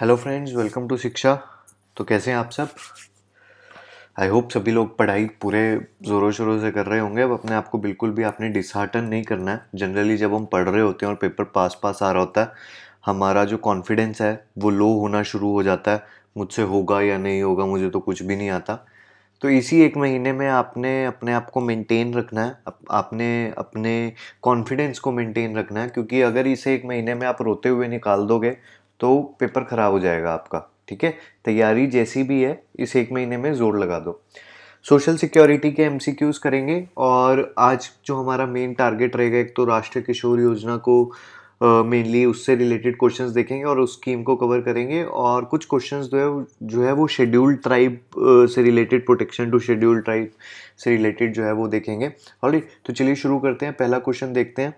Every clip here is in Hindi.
हेलो फ्रेंड्स वेलकम टू शिक्षा तो कैसे हैं आप सब आई होप सभी लोग पढ़ाई पूरे ज़ोरों शोरों से कर रहे होंगे अब अपने आप को बिल्कुल भी आपने डिसहार्टन नहीं करना है जनरली जब हम पढ़ रहे होते हैं और पेपर पास पास आ रहा होता है हमारा जो कॉन्फिडेंस है वो लो होना शुरू हो जाता है मुझसे होगा या नहीं होगा मुझे तो कुछ भी नहीं आता तो इसी एक महीने में आपने अपने आप को मेंटेन रखना है आपने अपने कॉन्फिडेंस को मेंटेन रखना है क्योंकि अगर इसे एक महीने में आप रोते हुए निकाल दोगे तो पेपर ख़राब हो जाएगा आपका ठीक है तैयारी जैसी भी है इस एक महीने में जोर लगा दो सोशल सिक्योरिटी के एम करेंगे और आज जो हमारा मेन टारगेट रहेगा एक तो राष्ट्रीय किशोर योजना को मेनली uh, उससे रिलेटेड क्वेश्चंस देखेंगे और उस स्कीम को कवर करेंगे और कुछ क्वेश्चंस जो है जो है वो शेड्यूल ट्राइब uh, से related protection to schedule tribe से रिलेटेड जो है वो देखेंगे ऑलरेडी तो चलिए शुरू करते हैं पहला क्वेश्चन देखते हैं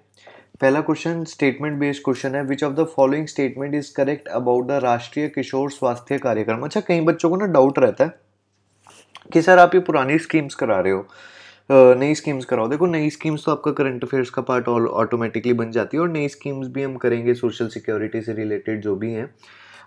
पहला क्वेश्चन स्टेटमेंट बेस्ड क्वेश्चन है which of the following statement is correct about the Rashtriya Kishor स्वास्थ्य कार्यक्रम अच्छा कई बच्चों को ना डाउट रहता है कि सर आप ये पुरानी स्कीम्स करा रहे हो नई स्कीम्स कराओ देखो नई स्कीम्स तो आपका करंट अफेयर्स का पार्ट ऑल ऑटोमेटिकली बन जाती है और नई स्कीम्स भी हम करेंगे सोशल सिक्योरिटी से रिलेटेड जो भी हैं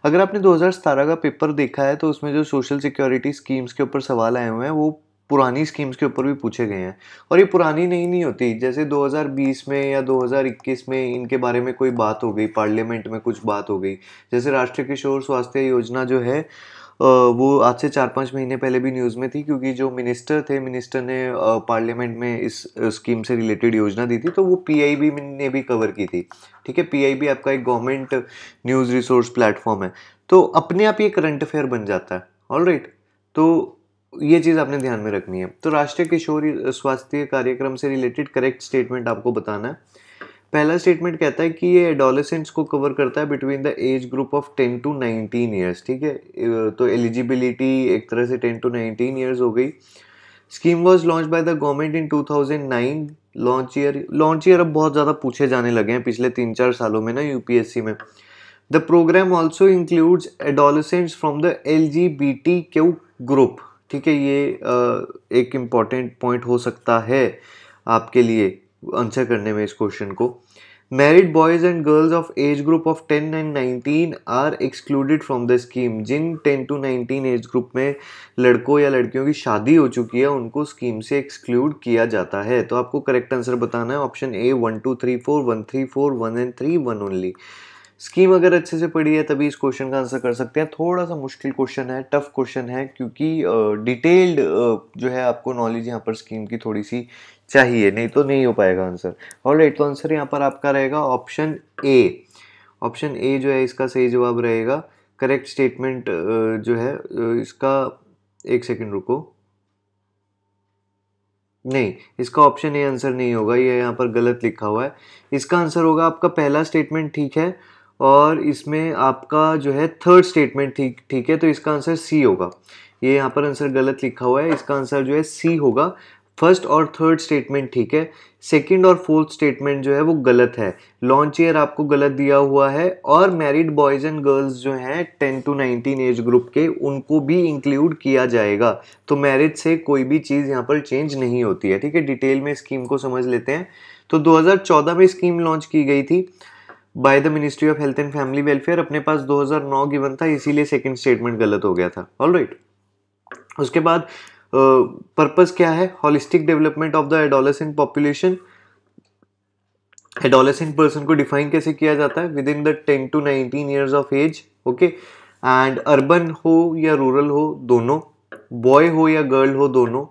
अगर आपने 2017 का पेपर देखा है तो उसमें जो सोशल सिक्योरिटी स्कीम्स के ऊपर सवाल आए हुए हैं वो पुरानी स्कीम्स के ऊपर भी पूछे गए हैं और ये पुरानी नहीं नहीं होती जैसे 2020 में या 2021 में इनके बारे में कोई बात हो गई पार्लियामेंट में कुछ बात हो गई जैसे राष्ट्रीय किशोर स्वास्थ्य योजना जो है वो आज से चार पाँच महीने पहले भी न्यूज़ में थी क्योंकि जो मिनिस्टर थे मिनिस्टर ने पार्लियामेंट में इस स्कीम से रिलेटेड योजना दी थी तो वो पी ने भी कवर की थी ठीक है पी आपका एक गवर्नमेंट न्यूज़ रिसोर्स प्लेटफॉर्म है तो अपने आप ये करंट अफेयर बन जाता है ऑल राइट right. तो ये चीज़ आपने ध्यान में रखनी है तो राष्ट्रीय किशोर स्वास्थ्य कार्यक्रम से रिलेटेड करेक्ट स्टेटमेंट आपको बताना है पहला स्टेटमेंट कहता है कि ये एडोलेसेंट्स को कवर करता है between the age group of ten to nineteen years ठीक है तो एलिजिबिलिटी एक तरह से टेन टू नाइनटीन ईयर्स हो गई scheme was launch by the government in two thousand nine launch year launch year अब बहुत ज़्यादा पूछे जाने लगे हैं पिछले तीन चार सालों में ना सी में the program also includes adolescents from the L G B T Q group ठीक है ये एक इम्पॉर्टेंट पॉइंट हो सकता है आपके लिए आंसर करने में इस क्वेश्चन को married boys and girls of age group of ten and nineteen are excluded from the scheme जिन ten to nineteen age group में लड़कों या लड़कियों की शादी हो चुकी है उनको स्कीम से एक्सक्लूड किया जाता है तो आपको करेक्ट आंसर बताना है option A one two three four one three four one and three one only scheme अगर अच्छे से पढ़ी है तभी इस क्वेश्चन का आंसर कर सकते हैं थोड़ा सा मुश्किल क्वेश्चन है टफ क्वेश्चन है क्योंकि डिटेल्ड uh, जो है आपको नॉलेज यहाँ पर स्कीम की थोड़ी सी चाहिए नहीं तो नहीं हो पाएगा आंसर और राइट तो आंसर यहाँ पर आपका रहेगा ऑप्शन ए ऑप्शन ए जो है इसका सही जवाब रहेगा करेक्ट स्टेटमेंट जो है इसका एक सेकेंड रुको नहीं इसका ऑप्शन ए आंसर नहीं होगा ये यह यहाँ पर गलत लिखा हुआ है इसका आंसर होगा आपका पहला स्टेटमेंट ठीक है और इसमें आपका जो है थर्ड स्टेटमेंट ठीक ठीक है तो इसका आंसर सी होगा ये यहाँ पर आंसर गलत लिखा हुआ है इसका आंसर जो है सी होगा फर्स्ट और थर्ड स्टेटमेंट ठीक है सेकंड और फोर्थ स्टेटमेंट जो है वो गलत है लॉन्च ईयर आपको गलत दिया हुआ है और मैरिड बॉयज़ एंड गर्ल्स जो हैं ten to nineteen age group के उनको भी इंक्लूड किया जाएगा तो मैरिज से कोई भी चीज़ यहाँ पर चेंज नहीं होती है ठीक है डिटेल में स्कीम को समझ लेते हैं तो 2014 में स्कीम लॉन्च की गई थी by the ministry of health and family welfare अपने पास 2009 गिवन था इसीलिए सेकंड स्टेटमेंट गलत हो गया था ऑल राइट right. उसके बाद पर्पस uh, क्या है holistic development of the adolescent population adolescent person को डिफाइन कैसे किया जाता है within the ten to nineteen years of age okay and urban हो या रूरल हो दोनों बॉय हो या गर्ल हो दोनों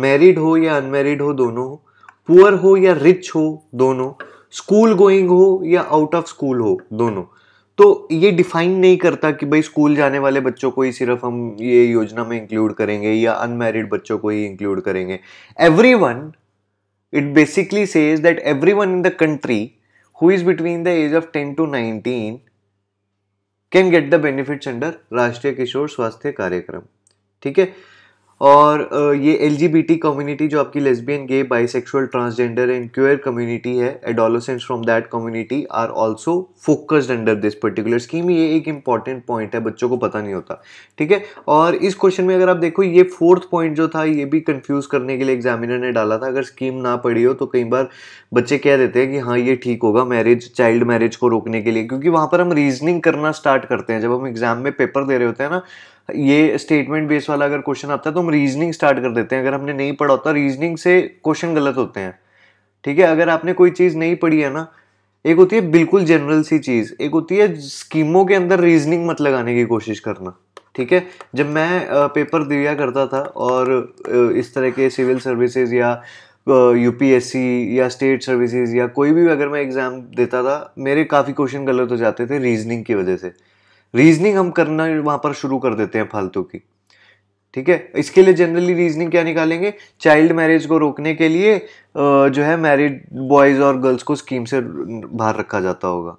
मैरिड हो या अनमेरिड हो दोनों हो पुअर हो या रिच हो दोनों स्कूल गोइंग हो या आउट ऑफ स्कूल हो दोनों तो ये डिफाइन नहीं करता कि भाई स्कूल जाने वाले बच्चों को ही सिर्फ हम ये योजना में इंक्लूड करेंगे या अनमेरिड बच्चों को ही इंक्लूड करेंगे everyone it basically says that everyone in the country who is between the age of ten to nineteen can get the benefits under Rashtriya Kishor स्वास्थ्य कार्यक्रम ठीक है और ये एल कम्युनिटी जो आपकी lesbian gay bisexual transgender and queer community है adolescents from that community are also focused under this particular scheme ये एक इंपॉर्टेंट पॉइंट है बच्चों को पता नहीं होता ठीक है और इस क्वेश्चन में अगर आप देखो ये फोर्थ पॉइंट जो था ये भी कन्फ्यूज करने के लिए एग्जामिनर ने डाला था अगर स्कीम ना पड़ी हो तो कई बार बच्चे कह देते हैं कि हाँ ये ठीक होगा मैरिज चाइल्ड मैरिज को रोकने के लिए क्योंकि वहाँ पर हम रीजनिंग करना स्टार्ट करते हैं जब हम एग्जाम में पेपर दे रहे होते हैं ना ये स्टेटमेंट बेस वाला अगर क्वेश्चन आता है तो हम रीजनिंग स्टार्ट कर देते हैं अगर हमने नहीं पढ़ा होता रीजनिंग से क्वेश्चन गलत होते हैं ठीक है अगर आपने कोई चीज़ नहीं पढ़ी है ना एक होती है बिल्कुल जनरल सी चीज़ एक होती है स्कीमों के अंदर रीजनिंग मत लगाने की कोशिश करना ठीक है जब मैं पेपर दिया करता था और इस तरह के सिविल सर्विसेज या यूपीएससी या स्टेट सर्विसेज या कोई भी अगर मैं एग्ज़ाम देता था मेरे काफ़ी क्वेश्चन गलत हो जाते थे रीजनिंग की वजह से रीजनिंग हम करना वहाँ पर शुरू कर देते हैं फालतू की ठीक है इसके लिए जनरली रीजनिंग क्या निकालेंगे चाइल्ड मैरिज को रोकने के लिए जो है मैरिड बॉयज़ और गर्ल्स को स्कीम से बाहर रखा जाता होगा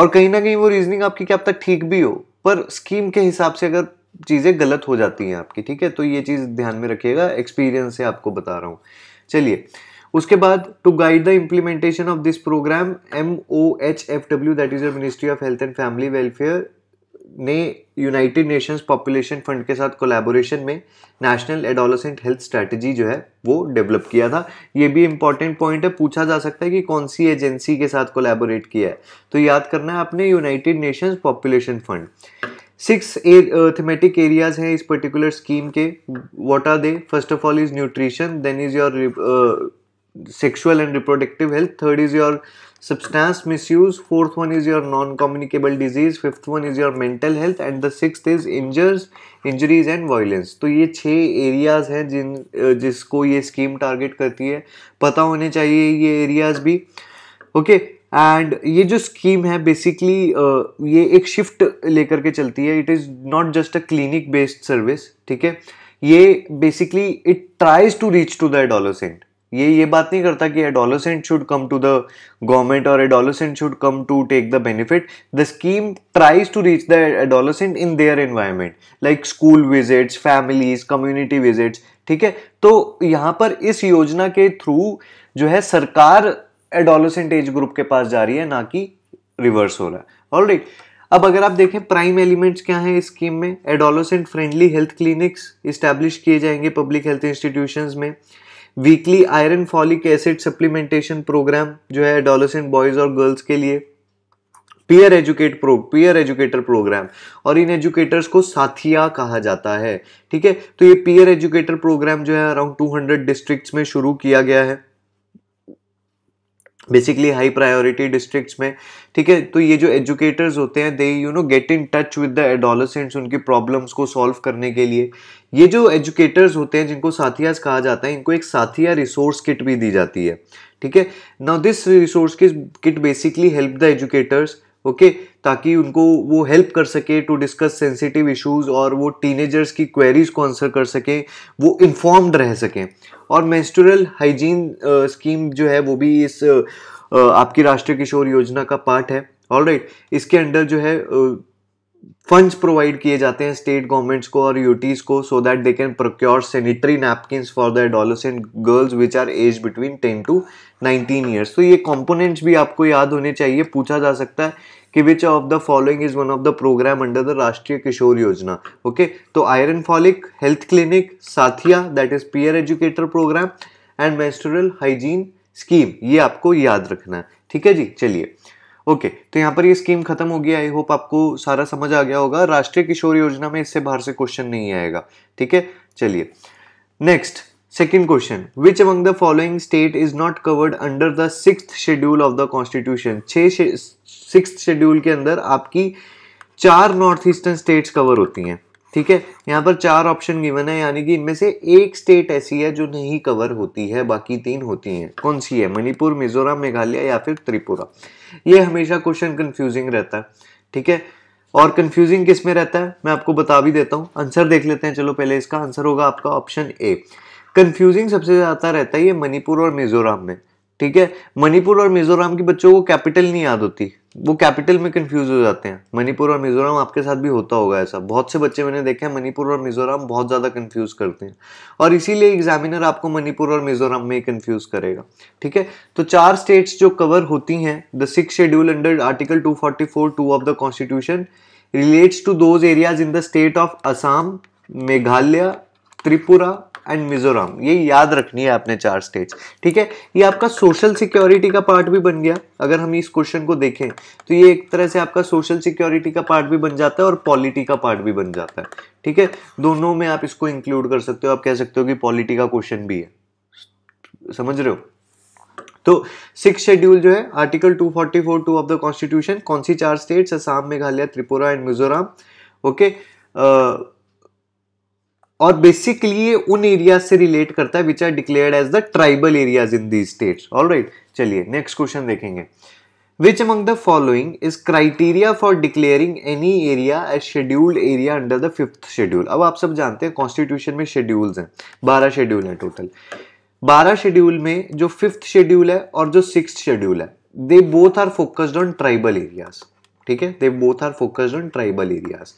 और कहीं ना कहीं वो रीजनिंग आपकी क्या अब तक ठीक भी हो पर स्कीम के हिसाब से अगर चीज़ें गलत हो जाती हैं आपकी ठीक है तो ये चीज़ ध्यान में रखिएगा एक्सपीरियंस से आपको बता रहा हूँ चलिए उसके बाद to guide the implementation of this programme M O H F W that is the ministry of health and family welfare ने यूनाइटेड नेशंस पॉपुलेशन फंड के साथ कोलैबोरेशन में नेशनल एडोलसेंट हेल्थ स्ट्रेटजी जो है वो डेवलप किया था ये भी इंपॉर्टेंट पॉइंट है पूछा जा सकता है कि कौन सी एजेंसी के साथ कोलैबोरेट किया है तो याद करना है आपने United Nations population fund six thematic areas हैं इस पर्टिकुलर स्कीम के what are they first of all is nutrition then is your sexual and reproductive health third is your substance misuse fourth one is your non-communicable disease fifth one is your mental health and the sixth is injures injuries and violence तो ये छः areas हैं जिन जिसको ये scheme target करती है पता होने चाहिए ये areas भी okay एंड ये जो स्कीम है बेसिकली uh, ये एक शिफ्ट लेकर के चलती है it is not just a clinic based service ठीक है ये basically it tries to reach to the adolescent ये ये बात नहीं करता कि adolescent should come to the government और adolescent should come to take the benefit the scheme tries to reach the adolescent in their environment like school visits families community visits ठीक है तो यहाँ पर इस योजना के थ्रू जो है सरकार एडोलोसेंट एज ग्रुप के पास जा रही है ना कि रिवर्स हो रहा है ऑल right. अब अगर आप देखें प्राइम एलिमेंट्स क्या हैं इस स्कीम में adolescent friendly health clinics establish किए जाएंगे पब्लिक हेल्थ इंस्टीट्यूशंस में weekly iron folic acid supplementation programme जो है एडोलसेंट बॉयज और गर्ल्स के लिए peer educate pro peer educator programme और इन एजुकेटर्स को साथिया कहा जाता है ठीक है तो ये पीयर एजुकेटर प्रोग्राम जो है अराउंड 200 डिस्ट्रिक्ट्स में शुरू किया गया है बेसिकली हाई प्रायोरिटी डिस्ट्रिक्ट्स में ठीक है तो ये जो एजुकेटर्स होते हैं they you know get in touch with the adolescents उनकी प्रॉब्लम्स को सॉल्व करने के लिए ये जो एजुकेटर्स होते हैं जिनको साथियाज कहा जाता है इनको एक साथिया रिसोर्स किट भी दी जाती है ठीक है now this resource kit basically help the educators okay okay? ताकि उनको वो हेल्प कर सके टू डिस्कस सेंसिटिव इश्यूज और वो टीनेजर्स की क्वेरीज को आंसर कर सकें वो इन्फॉर्म्ड रह सकें और मेंस्ट्रुअल हाइजीन स्कीम जो है वो भी इस uh, uh, आपकी राष्ट्रीय किशोर योजना का पार्ट है ऑल राइट right. इसके अंडर जो है uh, फंड्स प्रोवाइड किए जाते हैं स्टेट गवर्नमेंट्स को और यूटीज को so that they can procure sanitary napkin for the adolescent girls which are age between ten to nineteen years तो ये कॉम्पोनेंट्स भी आपको याद होने चाहिए पूछा जा सकता है कि which of the following is one of the programme under the Rashtriya Kishor Yojana okay तो iron folic health clinic Saathiya that is peer educator programme and menstrual hygiene scheme ये आपको याद रखना है ठीक है जी चलिए ओके okay, तो यहाँ पर ये स्कीम खत्म हो गई आई होप आपको सारा समझ आ गया होगा राष्ट्रीय किशोर योजना में इससे बाहर से क्वेश्चन नहीं आएगा ठीक है चलिए next second question which among the following state is not covered under the six schedule of the constitution छे सिक्स शेड्यूल के अंदर आपकी चार नॉर्थ ईस्टर्न स्टेट्स कवर होती हैं ठीक है यहाँ पर चार ऑप्शन गिवन है यानी कि इनमें से एक स्टेट ऐसी है जो नहीं कवर होती है बाकी तीन होती हैं कौन सी है मणिपुर मिजोरम मेघालय या फिर त्रिपुरा ये हमेशा क्वेश्चन कंफ्यूजिंग रहता है ठीक है और कंफ्यूजिंग किस में रहता है मैं आपको बता भी देता हूँ आंसर देख लेते हैं चलो पहले इसका आंसर होगा आपका ऑप्शन ए कंफ्यूजिंग सबसे ज़्यादा रहता है ये मणिपुर और मिजोरम में ठीक है मणिपुर और मिजोरम के बच्चों को कैपिटल नहीं याद होती वो कैपिटल में कंफ्यूज हो जाते हैं मणिपुर और मिजोरम आपके साथ भी होता होगा ऐसा बहुत से बच्चे मैंने देखे हैं मणिपुर और मिजोरम बहुत ज़्यादा कंफ्यूज करते हैं और इसीलिए एग्जामिनर आपको मणिपुर और मिजोरम में कंफ्यूज करेगा ठीक है तो चार स्टेट्स जो कवर होती हैं the six schedule under article two forty four two of the constitution relates to those areas in the state of Assam Meghalaya Tripura and Mizoram ये याद रखनी है आपने चार स्टेट ठीक है ये आपका सोशल सिक्योरिटी का पार्ट भी बन गया अगर हम इस क्वेश्चन को देखें तो ये एक तरह से आपका सोशल सिक्योरिटी का पार्ट भी बन जाता है और पॉलिटी का पार्ट भी बन जाता है ठीक है दोनों में आप इसको इंक्लूड कर सकते हो आप कह सकते हो कि पॉलिटी का क्वेश्चन भी है समझ रहे हो तो सिक्स शेड्यूल जो है article 244 two of the constitution कौन सी चार states Assam Meghalaya Tripura and Mizoram okay okay? Uh, और बेसिकली ये उन एरिया से रिलेट करता है which are declared as the tribal areas in the state all right चलिए नेक्स्ट क्वेश्चन देखेंगे which among the following is criteria for declaring any area as scheduled area under the fifth schedule अब आप सब जानते हैं कॉन्स्टिट्यूशन में शेड्यूल्स हैं बारह शेड्यूल हैं टोटल बारह शेड्यूल में जो फिफ्थ शेड्यूल है और जो सिक्स शेड्यूल है they both are focused on tribal areas ठीक है they both are focused on tribal areas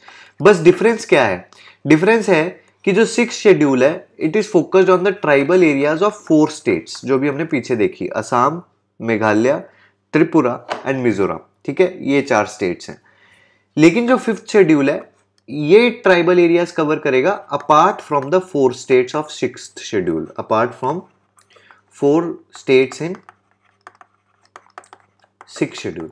बस डिफरेंस क्या है डिफरेंस है कि जो सिक्स शेड्यूल है it is focused on the tribal areas of four states जो भी हमने पीछे देखी असम मेघालय त्रिपुरा एंड मिजोरम ठीक है ये चार स्टेट्स हैं लेकिन जो फिफ्थ शेड्यूल है ये ट्राइबल एरियाज कवर करेगा apart from the four states of six schedule apart from four states in six schedule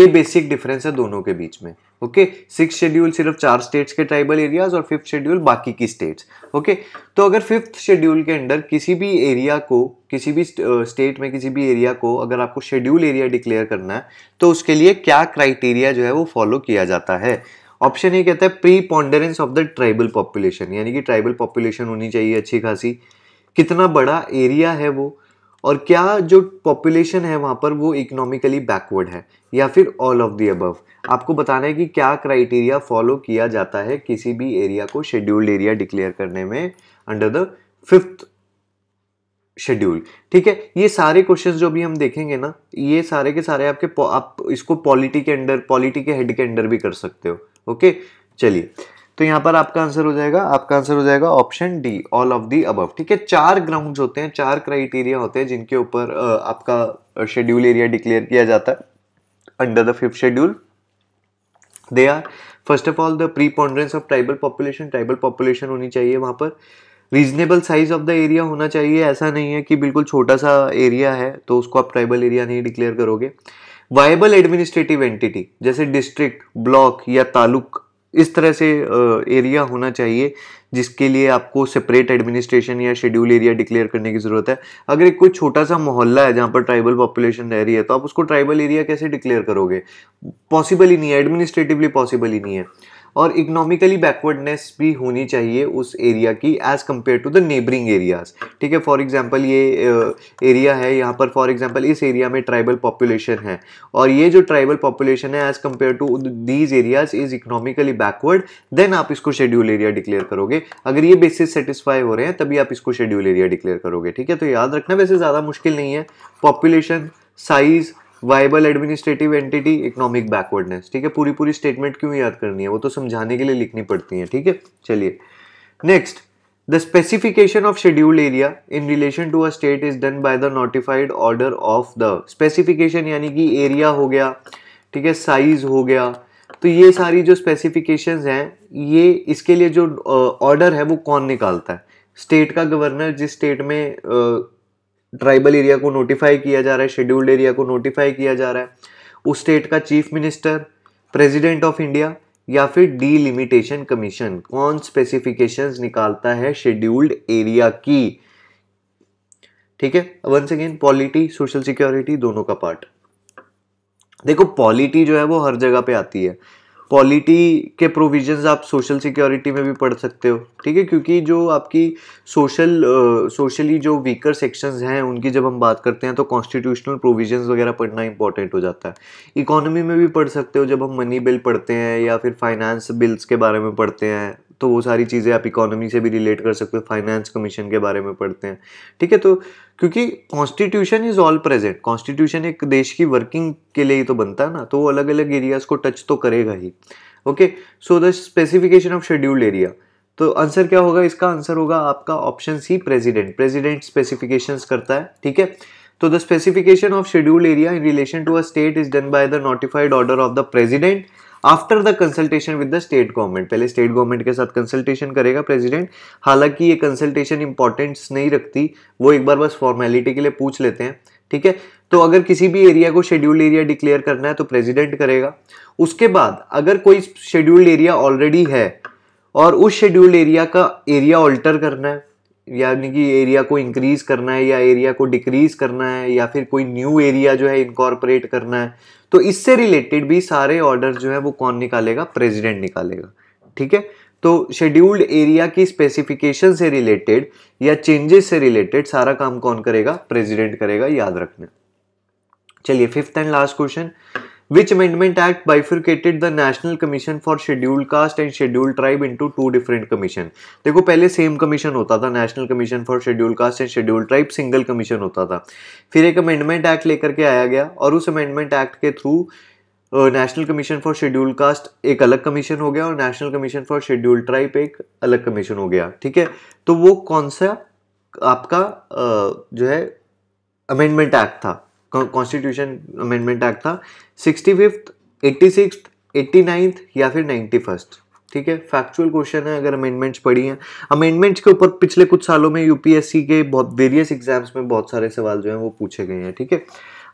ये बेसिक डिफरेंस है दोनों के बीच में ओके सिक्स शेड्यूल सिर्फ चार स्टेट्स के ट्राइबल एरियाज और फिफ्थ शेड्यूल बाकी की स्टेट्स ओके okay? तो अगर फिफ्थ शेड्यूल के अंडर किसी भी एरिया को किसी भी स्टेट में किसी भी एरिया को अगर आपको शेड्यूल एरिया डिक्लेयर करना है तो उसके लिए क्या क्राइटेरिया जो है वो फॉलो किया जाता है ऑप्शन ये कहता है preponderance of the tribal population यानी कि ट्राइबल पॉपुलेशन होनी चाहिए अच्छी खासी कितना बड़ा एरिया है वो और क्या जो पॉपुलेशन है वहाँ पर वो इकोनॉमिकली बैकवर्ड है या फिर ऑल ऑफ दी अबव आपको बताना है कि क्या क्राइटेरिया फॉलो किया जाता है किसी भी एरिया को शेड्यूल्ड एरिया डिक्लेयर करने में अंडर द फिफ्थ शेड्यूल ठीक है ये सारे क्वेश्चन जो भी हम देखेंगे ना ये सारे के सारे आपके आप इसको पॉलिटी के अंडर पॉलिटी के हेड के अंडर भी कर सकते हो ओके चलिए तो यहाँ पर आपका आंसर हो जाएगा आपका आंसर हो जाएगा option D all of the above ठीक है चार ग्राउंड होते हैं चार क्राइटेरिया होते हैं जिनके ऊपर आपका शेड्यूल एरिया डिक्लेयर किया जाता है under the fifth schedule they are first of all the preponderance of tribal population tribal population होनी चाहिए वहां पर reasonable size of the area होना चाहिए ऐसा नहीं है कि बिल्कुल छोटा सा एरिया है तो उसको आप ट्राइबल एरिया नहीं डिक्लेयर करोगे वायबल एडमिनिस्ट्रेटिव एंटिटी जैसे डिस्ट्रिक्ट ब्लॉक या तालुक इस तरह से एरिया होना चाहिए जिसके लिए आपको सेपरेट एडमिनिस्ट्रेशन या शेड्यूल एरिया डिक्लेयर करने की ज़रूरत है अगर एक कोई छोटा सा मोहल्ला है जहाँ पर ट्राइबल पॉपुलेशन रह रही है तो आप उसको ट्राइबल एरिया कैसे डिक्लेयर करोगे पॉसिबल ही नहीं है एडमिनिस्ट्रेटिवली पॉसिबल ही नहीं है और इकोनॉमिकली बैकवर्डनेस भी होनी चाहिए उस एरिया की as compared to the neighbouring areas ठीक है फॉर एग्जांपल ये एरिया है यहाँ पर फॉर एग्जांपल इस एरिया में ट्राइबल पॉपुलेशन है और ये जो ट्राइबल पॉपुलेशन है as compared to these areas is economically backward then आप इसको शेड्यूल एरिया डिक्लेयर करोगे अगर ये बेसिस सेटिस्फाई हो रहे हैं तभी आप इसको शेड्यूल एरिया डिक्लेयर करोगे ठीक है तो याद रखना वैसे ज़्यादा मुश्किल नहीं है population size viable administrative entity economic backwardness ठीक है पूरी पूरी स्टेटमेंट क्यों याद करनी है वो तो समझाने के लिए लिखनी पड़ती है ठीक है चलिए next the specification of scheduled area in relation to a state is done by the notified order of the specification यानी कि एरिया हो गया ठीक है साइज हो गया तो ये सारी जो स्पेसिफिकेशन हैं ये इसके लिए जो ऑर्डर है वो कौन निकालता है स्टेट का गवर्नर जिस स्टेट में ट्राइबल एरिया को नोटिफाई किया जा रहा है शेड्यूल्ड एरिया को नोटिफाई किया जा रहा है उस स्टेट का chief minister president of India या फिर डीलिमिटेशन कमीशन कौन स्पेसिफिकेशंस निकालता है शेड्यूल्ड एरिया की ठीक है once again polity social security दोनों का पार्ट देखो पॉलिटी जो है वो हर जगह पे आती है क्वालिटी के प्रोविजंस आप सोशल सिक्योरिटी में भी पढ़ सकते हो ठीक है क्योंकि जो आपकी सोशल सोशली जो वीकर सेक्शंस हैं उनकी जब हम बात करते हैं तो कॉन्स्टिट्यूशनल प्रोविजंस वगैरह पढ़ना इंपॉर्टेंट हो जाता है इकोनॉमी में भी पढ़ सकते हो जब हम मनी बिल पढ़ते हैं या फिर फाइनेंस बिल्स के बारे में पढ़ते हैं तो वो सारी चीज़ें आप इकोनॉमी से भी रिलेट कर सकते हो फाइनेंस कमीशन के बारे में पढ़ते हैं ठीक है तो क्योंकि constitution is all present constitution एक देश की वर्किंग के लिए ही तो बनता है ना तो वो अलग अलग एरियाज़ को टच तो करेगा ही okay so the specification of scheduled area तो आंसर क्या होगा इसका आंसर होगा आपका option C president president specification करता है ठीक है तो the specification of scheduled area in relation to a state is done by the notified order of the president after the consultation with the state government पहले स्टेट गवर्नमेंट के साथ कंसल्टेशन करेगा प्रेसिडेंट हालांकि ये कंसल्टेशन इंपॉर्टेंस नहीं रखती वो एक बार बस फॉर्मेलिटी के लिए पूछ लेते हैं ठीक है तो अगर किसी भी एरिया को शेड्यूल्ड एरिया डिक्लेयर करना है तो प्रेजिडेंट करेगा उसके बाद अगर कोई शेड्यूल्ड एरिया ऑलरेडी है और उस शेड्यूल्ड एरिया का एरिया ऑल्टर करना है यानी कि एरिया को इंक्रीज करना है या एरिया को डिक्रीज करना है या फिर कोई न्यू एरिया जो है इनकॉर्पोरेट करना है तो इससे रिलेटेड भी सारे ऑर्डर जो है वो कौन निकालेगा प्रेसिडेंट निकालेगा ठीक है तो शेड्यूल्ड एरिया की स्पेसिफिकेशन से रिलेटेड या चेंजेस से रिलेटेड सारा काम कौन करेगा प्रेजिडेंट करेगा याद रखना चलिए fifth and last question which amendment act bifurcated the national commission for scheduled caste and scheduled tribe into two different commission देखो पहले सेम कमीशन होता था national commission for schedule caste and schedule tribe single commission होता था फिर एक अमेंडमेंट एक्ट लेकर के आया गया और उस अमेंडमेंट एक्ट के through national commission for schedule caste एक अलग कमीशन हो गया और national commission for schedule tribe एक अलग कमीशन हो गया ठीक है तो वो कौन सा आपका जो है अमेंडमेंट एक्ट था कॉन्स्टिट्यूशन अमेंडमेंट एक्ट था sixty fifth eighty six eighty ninth या फिर नाइन्टी फर्स्ट ठीक है फैक्चुअल क्वेश्चन है अगर अमेंडमेंट्स पढ़ी हैं अमेंडमेंट्स के ऊपर पिछले कुछ सालों में यूपीएससी के बहुत वेरियस एग्जाम्स में बहुत सारे सवाल जो हैं वो पूछे गए हैं ठीक है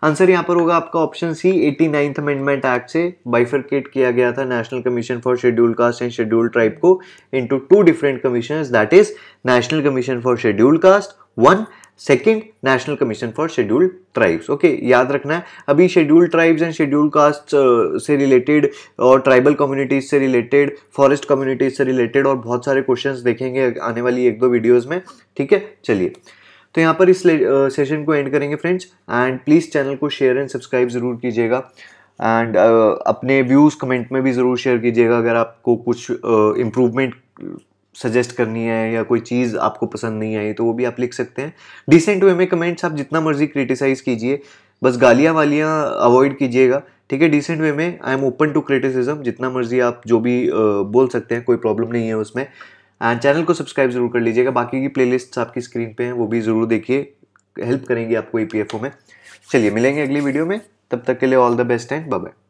आंसर यहाँ पर होगा आपका option C eighty ninth amendment act से बाइफरकेट किया गया था national commission for schedule caste and schedule tribe को into two different commission that is national commission for schedule caste one second national commission for scheduled tribes okay याद रखना है अभी scheduled tribes and schedule caste से रिलेटेड और ट्राइबल कम्युनिटीज से रिलेटेड फॉरेस्ट कम्युनिटीज से रिलेटेड और बहुत सारे क्वेश्चंस देखेंगे आने वाली एक दो वीडियोस में ठीक है चलिए तो यहाँ पर इस सेशन uh, को एंड करेंगे फ्रेंड्स एंड प्लीज़ चैनल को शेयर एंड सब्सक्राइब ज़रूर कीजिएगा एंड uh, अपने व्यूज़ कमेंट में भी ज़रूर शेयर कीजिएगा अगर आपको कुछ इम्प्रूवमेंट uh, सजेस्ट करनी है या कोई चीज़ आपको पसंद नहीं आई तो वो भी आप लिख सकते हैं डिसेंट वे में कमेंट्स आप जितना मर्जी क्रिटिसाइज कीजिए बस गालियाँ वालियाँ अवॉइड कीजिएगा ठीक है डिसेंट वे में I am open to criticism जितना मर्जी आप जो भी बोल सकते हैं कोई प्रॉब्लम नहीं है उसमें एंड चैनल को सब्सक्राइब जरूर कर लीजिएगा बाकी की प्ले आपकी स्क्रीन पर हैं वो भी ज़रूर देखिए हेल्प करेंगी आपको ई में चलिए मिलेंगे अगली वीडियो में तब तक के लिए all the best and bye